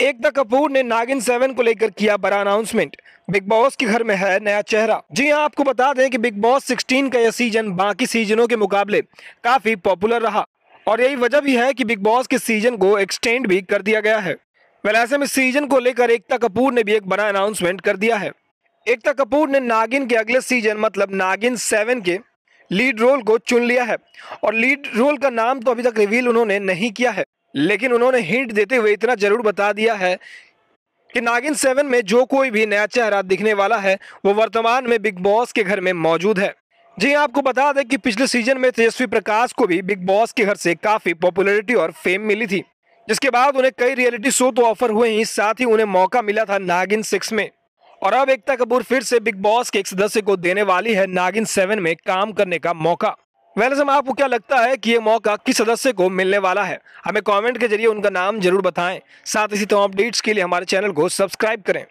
एकता कपूर ने नागिन सेवन को लेकर किया बड़ा अनाउंसमेंट बिग बॉस के घर में है नया चेहरा जी हाँ आपको बता दें कि बिग बॉस 16 का यह सीजन बाकी सीजनों के मुकाबले काफी पॉपुलर रहा और यही वजह भी है कि बिग बॉस के सीजन को एक्सटेंड भी कर दिया गया है वह ऐसे में सीजन को लेकर एकता कपूर ने भी एक बड़ा अनाउंसमेंट कर दिया है एकता कपूर ने नागिन के अगले सीजन मतलब नागिन सेवन के लीड रोल को चुन लिया है और लीड रोल का नाम तो अभी तक रिवील उन्होंने नहीं किया है लेकिन उन्होंने हिंट देते हुए इतना जरूर बता दिया है कि नागिन सेवन में जो कोई भी नया चेहरा दिखने वाला है वो वर्तमान में बिग बॉस के घर में मौजूद है जी हाँ, आपको बता दें कि पिछले सीजन में तेजस्वी प्रकाश को भी बिग बॉस के घर से काफी पॉपुलैरिटी और फेम मिली थी जिसके बाद उन्हें कई रियलिटी शो तो ऑफर हुए ही साथ ही उन्हें मौका मिला था नागिन सिक्स में और अब एकता कपूर फिर से बिग बॉस के एक सदस्य को देने वाली है नागिन सेवन में काम करने का मौका वेलसम आपको क्या लगता है कि ये मौका किस सदस्य को मिलने वाला है हमें कमेंट के जरिए उनका नाम जरूर बताएं साथ इसी तमाम अपडेट्स के लिए हमारे चैनल को सब्सक्राइब करें